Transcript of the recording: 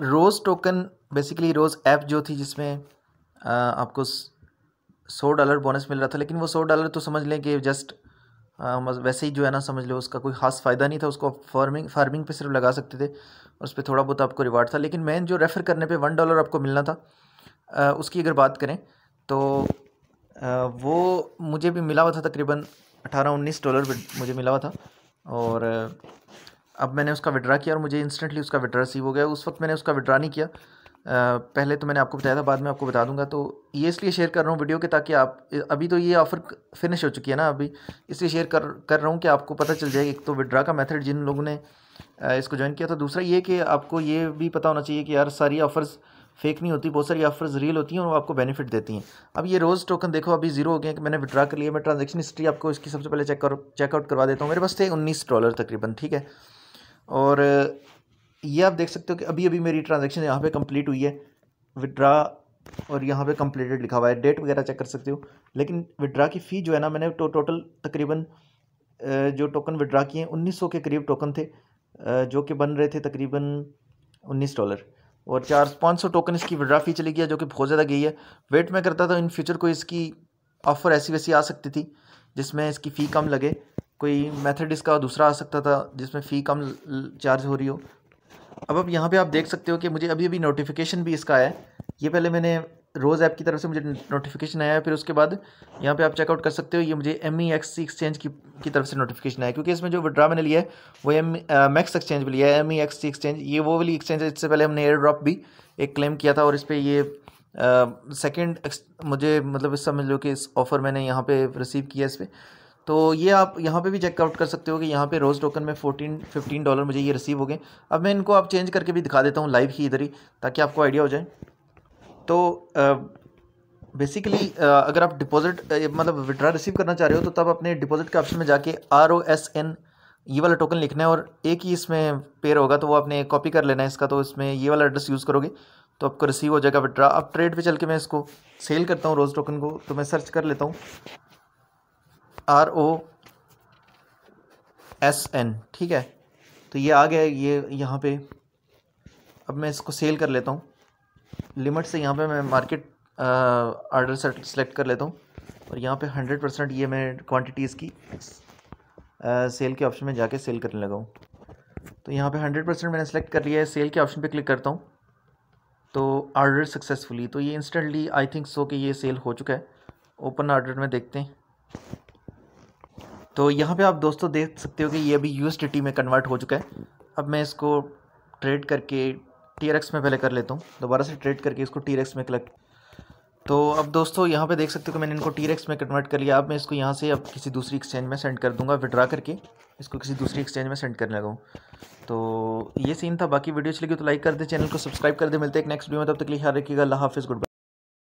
रोज़ token basically Rose app जो थी जिसमें आपको सौ डॉलर बोनस मिल रहा था लेकिन वो सौ डॉलर तो समझ लें कि जस्ट आ, वैसे ही जो है ना समझ लो उसका कोई खास फ़ायदा नहीं था उसको आप फार्मिंग फार्मिंग पे सिर्फ लगा सकते थे उस पर थोड़ा बहुत आपको रिवार्ड था लेकिन मेन जो रेफ़र करने पे वन डॉलर आपको मिलना था आ, उसकी अगर बात करें तो आ, वो मुझे भी मिला हुआ था तकरीबन अठारह उन्नीस डॉलर मुझे मिला हुआ था और अब मैंने उसका विड्रा किया और मुझे इंस्टेंटली उसका विड्रा रिसीव हो गया उस वक्त मैंने उसका विड्रा नहीं किया आ, पहले तो मैंने आपको बताया था बाद में आपको बता दूंगा तो ये इसलिए शेयर कर रहा हूँ वीडियो के ताकि आप अभी तो ये ऑफ़र फिनिश हो चुकी है ना अभी इसलिए शेयर कर कर रहा हूँ कि आपको पता चल जाए एक तो विड्रा का मेथड जिन लोगों ने इसको ज्वाइन किया था दूसरा ये कि आपको ये भी पता होना चाहिए कि यार सारी ऑफ़र्स फेक नहीं होती बहुत सारी ऑफर्स रियल होती हैं और आपको बेनिफिट देती हैं अब ये रोज़ टोकन देखो अभी जीरो हो गए कि मैंने विड्रा कर लिया मैं ट्रांजेक्शन हिस्ट्री आपको इसकी सबसे पहले चेक कर चेकआउट करवा देता हूँ मेरे पास थे उन्नीस डॉलर तकरीबन ठीक है और ये आप देख सकते हो कि अभी अभी मेरी ट्रांजेक्शन यहाँ पे कंप्लीट हुई है विड्रा और यहाँ पे कंप्लीटेड लिखा हुआ है डेट वगैरह चेक कर सकते हो लेकिन विड्रा की फ़ी जो है ना मैंने टो टोटल तकरीबन जो टोकन विड्रा किए हैं उन्नीस के करीब टोकन थे जो कि बन रहे थे तकरीबन उन्नीस डॉलर और चार पाँच सौ टोकन इसकी विड्रा फ़ी चली गया जो कि बहुत ज़्यादा गई है वेट मैं करता था इन फ्यूचर को इसकी ऑफ़र ऐसी वैसी आ सकती थी जिसमें इसकी फ़ी कम लगे कोई मेथड इसका दूसरा आ सकता था जिसमें फ़ी कम चार्ज हो रही हो अब अब यहाँ पे आप देख सकते हो कि मुझे अभी अभी नोटिफिकेशन भी इसका है ये पहले मैंने रोज़ ऐप की तरफ से मुझे नोटिफिकेशन आया फिर उसके बाद यहाँ पे आप चेकआउट कर सकते हो ये मुझे एम ई एक्स एक्सचेंज की की तरफ से नोटिफिकेशन आया क्योंकि इसमें जो विड्रा मैंने लिया है वो एम मैक्स एक्सचेंज भी लिया है एम ई एक्स एक्सचेंज ये वो वाली एक्सचेंज है इससे पहले हमने एयर ड्रॉप भी एक क्लेम किया था और इस पर ये सेकेंड मुझे मतलब इस समझ लो कि इस ऑफ़र मैंने यहाँ पर रिसीव किया इस पर तो ये आप यहाँ पे भी चेकआउट कर सकते हो कि यहाँ पे रोज़ टोकन में फोर्टीन फिफ्टीन डॉलर मुझे ये रिसीव हो गए अब मैं इनको आप चेंज करके भी दिखा देता हूँ लाइव ही इधर ही ताकि आपको आइडिया हो जाए तो बेसिकली अगर आप डिपॉजिट मतलब विड्रा रिसीव करना चाह रहे हो तो तब अपने डिपॉजिट के ऑप्शन में जाके आर ओ एस एन ये वाला टोकन लिखना है और एक ही इसमें पेयर होगा तो वो आपने कॉपी कर लेना है इसका तो इसमें ये वाला एड्रेस यूज़ करोगे तो आपको रिसीव हो जाएगा विड्रा अब ट्रेड पे चल के मैं इसको सेल करता हूँ रोज़ टोकन को तो मैं सर्च कर लेता हूँ आर ओ एस एन ठीक है तो ये आ गया ये यहाँ पे अब मैं इसको सेल कर लेता हूँ लिमिट से यहाँ पे मैं मार्केट आर्डर सेलेक्ट कर लेता हूँ और यहाँ पे हंड्रेड परसेंट ये मैं क्वांटिटीज़ की आ, सेल के ऑप्शन में जाके सेल करने लगा हूँ तो यहाँ पे हंड्रेड परसेंट मैंने सेलेक्ट कर लिया है सेल के ऑप्शन पे क्लिक करता हूँ तो आर्डर सक्सेसफुली तो ये इंस्टेंटली आई थिंक सो कि ये सेल हो चुका है ओपन आर्डर में देखते हैं तो यहाँ पे आप दोस्तों देख सकते हो कि ये अभी यू में कन्वर्ट हो चुका है अब मैं इसको ट्रेड करके टी में पहले कर लेता हूँ दोबारा से ट्रेड करके इसको टी में कलेक्ट तो अब दोस्तों यहाँ पे देख सकते हो कि मैंने इनको टी में कन्वर्ट कर लिया अब मैं इसको यहाँ से अब किसी दूसरी एक्सचेंज में सेंड कर दूँगा विड्रा करके इसको किसी दूसरी एक्सचेंज में सेंड करने लगाऊँ तो ये सीन था बाकी वीडियो अच्छी लगी तो लाइक कर दे चैनल को सब्सक्राइब कर दे मिलते हैं एक नेक्स्ट वीडियो में तब तक लिए ख्याल रखिएगा हाफिज़ गुड